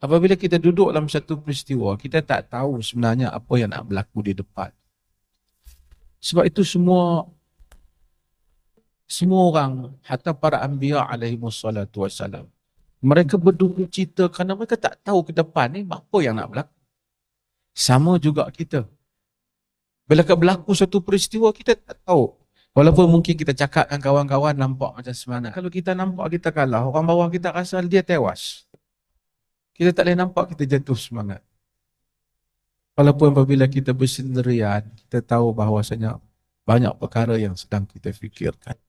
apabila kita duduk dalam satu peristiwa, kita tak tahu sebenarnya apa yang nak berlaku di depan. Sebab itu semua semua orang, hatta para anbiya alaihi wassalatu wassalam, mereka berduka cerita kerana mereka tak tahu ke depan ni apa yang nak berlaku. Sama juga kita. Bila berlaku satu peristiwa, kita tak tahu. Walaupun mungkin kita cakap dengan kawan-kawan nampak macam semangat. Kalau kita nampak kita kalah, orang bawah kita rasa dia tewas kita tak boleh nampak kita jatuh semangat. Walaupun apabila kita bersendirian, kita tahu bahawasanya banyak perkara yang sedang kita fikirkan.